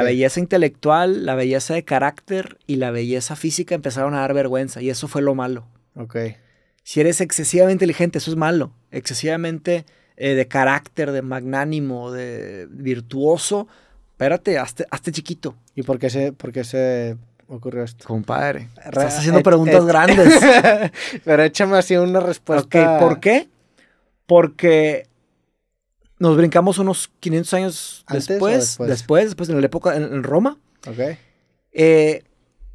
La belleza intelectual, la belleza de carácter y la belleza física empezaron a dar vergüenza y eso fue lo malo. Ok. Si eres excesivamente inteligente, eso es malo. Excesivamente eh, de carácter, de magnánimo, de virtuoso, espérate, hazte, chiquito. ¿Y por qué se, por se ocurrió esto? Compadre, estás haciendo eh, preguntas eh, grandes. Pero échame así una respuesta. Ok, ¿por qué? Porque nos brincamos unos 500 años después, después, después, en la época, en, Roma. Ok. en, eh,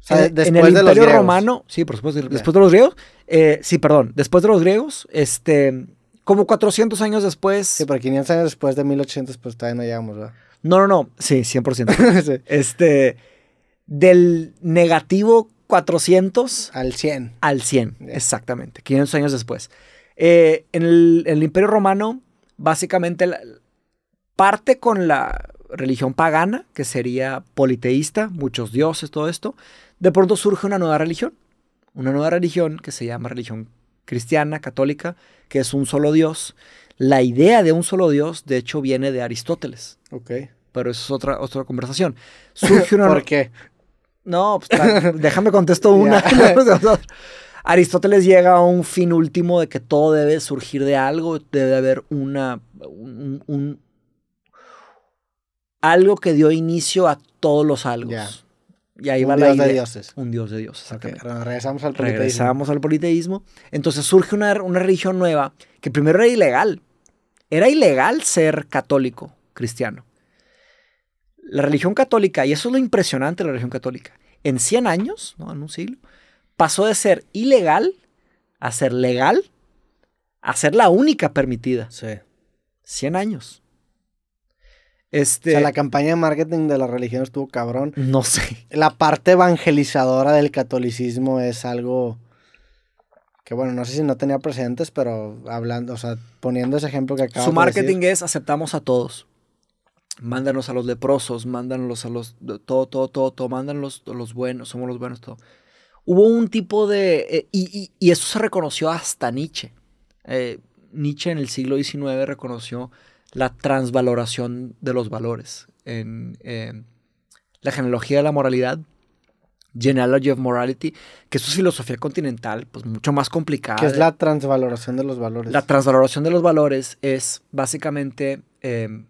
en, el Imperio Romano, sí, por supuesto, después de los griegos, eh, sí, perdón, después de los griegos, este, como 400 años después. Sí, pero 500 años después de 1800, pues todavía no llegamos, ¿verdad? No, no, no, sí, 100%. Este, del negativo 400. Al 100. Al 100, exactamente, 500 años después. Eh, en, el, Imperio Romano, básicamente parte con la religión pagana, que sería politeísta, muchos dioses, todo esto, de pronto surge una nueva religión, una nueva religión que se llama religión cristiana, católica, que es un solo Dios. La idea de un solo Dios, de hecho, viene de Aristóteles. Ok. Pero eso es otra, otra conversación. Surge una... ¿Por qué? No, pues, déjame contesto una. Aristóteles llega a un fin último de que todo debe surgir de algo, debe haber una, un, algo que dio inicio a todos los algo. Y ahí un dios de dioses. Un dios de dioses, Regresamos al politeísmo. Regresamos al politeísmo. Entonces surge una, una religión nueva que primero era ilegal. Era ilegal ser católico, cristiano. La religión católica, y eso es lo impresionante de la religión católica, en 100 años, ¿no? en un siglo, pasó de ser ilegal a ser legal a ser la única permitida. Sí. 100 años. Este, o sea, la campaña de marketing de la religión estuvo cabrón. No sé. La parte evangelizadora del catolicismo es algo que, bueno, no sé si no tenía precedentes, pero hablando, o sea, poniendo ese ejemplo que decir. Su marketing es aceptamos a todos. Mándanos a los leprosos, mándanos a los, todo, todo, todo, todo, mándanos los buenos, somos los buenos, todo hubo un tipo de... Eh, y, eso se reconoció hasta Nietzsche. Eh, Nietzsche en el siglo XIX reconoció la transvaloración de los valores. En la genealogía de la moralidad, Genealogy of Morality, que es su filosofía continental, pues mucho más complicada. ¿Qué es la transvaloración de los valores? La transvaloración de los valores es básicamente em,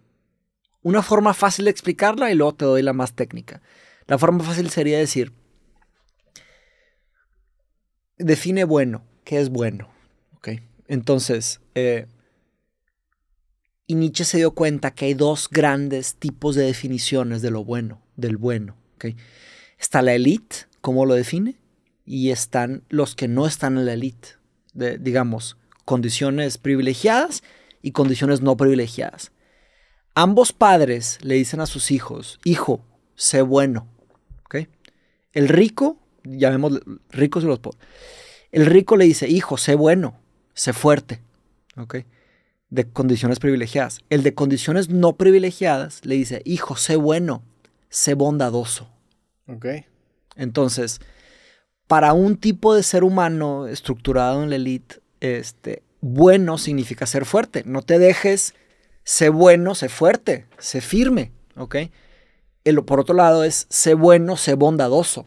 una forma fácil de explicarla y luego te doy la más técnica. La forma fácil sería decir, define bueno, qué es bueno. Okay. Entonces, eh, y Nietzsche se dio cuenta que hay dos grandes tipos de definiciones de lo bueno, del bueno. Okay. Está la élite, ¿cómo lo define? Y están los que no están en la élite, digamos, condiciones privilegiadas y condiciones no privilegiadas. Ambos padres le dicen a sus hijos, hijo, sé bueno. ¿Okay? El rico llamemos ricos y los pobres. El rico le dice, hijo, sé bueno, sé fuerte, ¿ok? De condiciones privilegiadas. El de condiciones no privilegiadas le dice, hijo, sé bueno, sé bondadoso. Ok. Entonces, para un tipo de ser humano estructurado en la elite, este, bueno significa ser fuerte. No te dejes, sé bueno, sé fuerte, sé firme, ¿ok? El, por otro lado es, sé bueno, sé bondadoso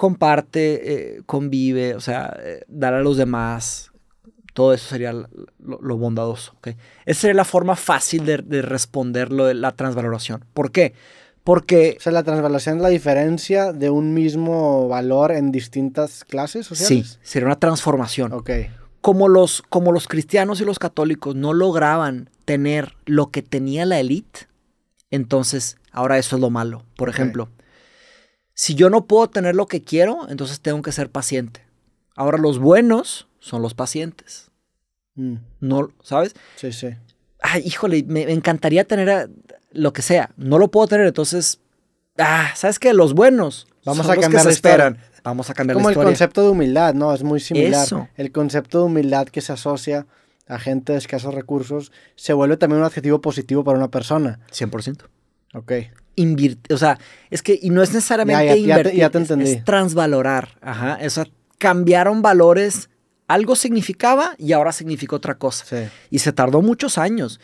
comparte, eh, convive, o sea, eh, dar a los demás. Todo eso sería lo, bondadoso. Esa sería la forma fácil de, responder lo de la transvaloración. ¿Por qué? Porque. O sea, la transvaloración es la diferencia de un mismo valor en distintas clases sociales. Sí, sería una transformación. Ok. Como los, como los cristianos y los católicos no lograban tener lo que tenía la élite, entonces ahora eso es lo malo. Por ejemplo, si yo no puedo tener lo que quiero, entonces tengo que ser paciente. Ahora los buenos son los pacientes. Mm. No, ¿sabes? Sí, sí. Ay, híjole, me, encantaría tener lo que sea. No lo puedo tener, entonces, ah, ¿sabes qué? Los buenos. Vamos a cambiar que se esperan. Vamos a cambiar Como la el concepto de humildad, ¿no? Es muy similar. El concepto de humildad que se asocia a gente de escasos recursos se vuelve también un adjetivo positivo para una persona. 100%. Ok o sea, es que, y no es necesariamente invertir, es transvalorar, ajá, o cambiaron valores, algo significaba y ahora significa otra cosa. Y se tardó muchos años,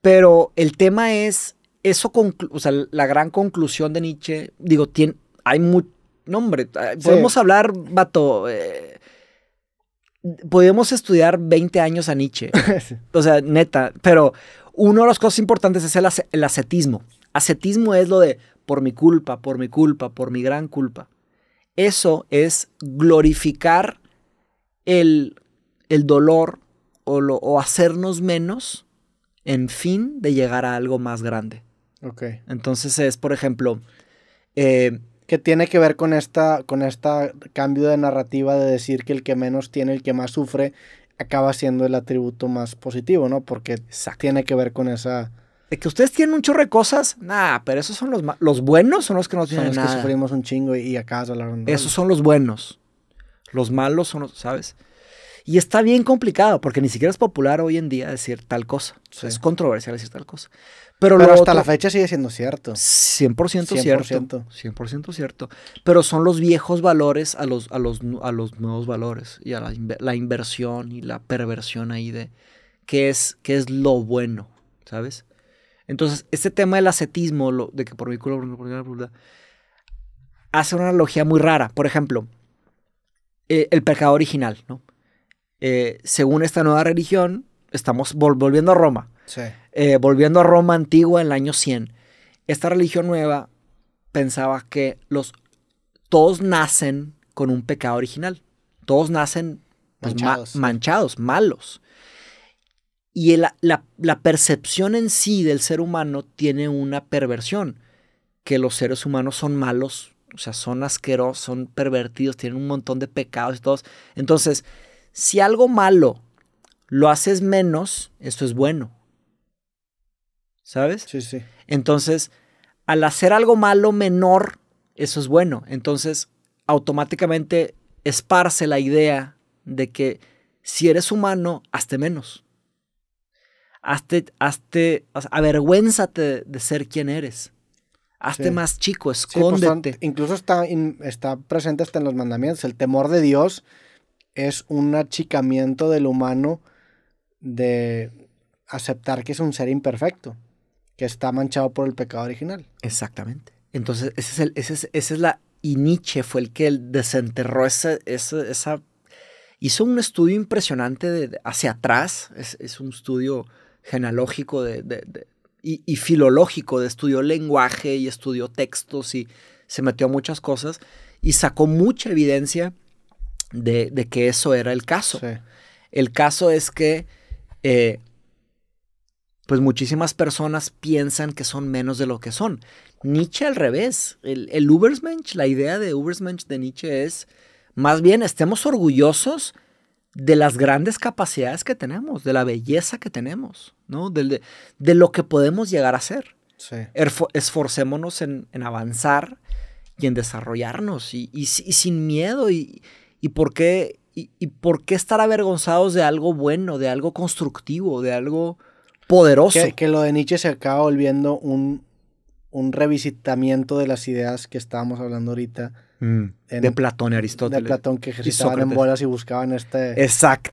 pero el tema es, eso, o sea, la gran conclusión de Nietzsche, digo, tiene, hay mucho, no hombre, podemos hablar, vato, eh, podemos estudiar 20 años a Nietzsche. O sea, neta. Pero una de las cosas importantes es el, el ascetismo. Ascetismo es lo de por mi culpa, por mi culpa, por mi gran culpa. Eso es glorificar el, el dolor o, hacernos menos en fin de llegar a algo más grande. Ok. Entonces es, por ejemplo, eh, que tiene que ver con esta con esta cambio de narrativa de decir que el que menos tiene, el que más sufre, acaba siendo el atributo más positivo, ¿no? Porque tiene que ver con esa de que ustedes tienen un chorro de cosas, nada, pero esos son los, los buenos, son los que no tienen son los que sufrimos un chingo y, y acá Esos son los buenos. Los malos son los, ¿sabes? Y está bien complicado porque ni siquiera es popular hoy en día decir tal cosa. Es controversial decir tal cosa. Pero, hasta la fecha sigue siendo cierto. 100%, cierto. 100% cierto. Pero son los viejos valores a los, a los, a los nuevos valores y a la, inversión y la perversión ahí de qué es, qué es lo bueno, ¿sabes? Entonces, este tema del ascetismo, de que por mi hace una analogía muy rara. Por ejemplo, eh, el pecado original, ¿no? Eh, según esta nueva religión, estamos volviendo a Roma. Eh, volviendo a Roma antigua en el año 100. Esta religión nueva pensaba que los, todos nacen con un pecado original. Todos nacen pues, manchados. malos. Y la, percepción en sí del ser humano tiene una perversión, que los seres humanos son malos, o sea, son asquerosos, son pervertidos, tienen un montón de pecados y todos. Entonces, si algo malo lo haces menos, esto es bueno. ¿Sabes? Sí, sí. Entonces, al hacer algo malo menor, eso es bueno. Entonces, automáticamente esparce la idea de que si eres humano, hazte menos hazte, hazte, avergüénzate de ser quien eres. Hazte más chico, pues, escóndete. incluso está, está presente hasta en los mandamientos. El temor de Dios es un achicamiento del humano de aceptar que es un ser imperfecto, que está manchado por el pecado original. Exactamente. Entonces, ese es el, esa es la... Y fue el que desenterró esa, hizo un estudio impresionante hacia atrás, es, es, un estudio genealógico y, filológico, de estudió lenguaje y estudió textos y se metió a muchas cosas y sacó mucha evidencia de, que eso era el caso. El caso es que, eh, pues muchísimas personas piensan que son menos de lo que son. Nietzsche al revés. El, el Ubersmensch, la idea de Ubersmensch de Nietzsche es, más bien, estemos orgullosos de las grandes capacidades que tenemos, de la belleza que tenemos, ¿no? De, de, lo que podemos llegar a ser. Esforcémonos en, avanzar y en desarrollarnos y, sin miedo y, y por qué y, por qué estar avergonzados de algo bueno, de algo constructivo, de algo poderoso. Que, que lo de Nietzsche se acaba volviendo un, un revisitamiento de las ideas que estábamos hablando ahorita Mm. de Platón y Aristóteles. De Platón que ejercitaban en bolas y buscaban este. Exacto.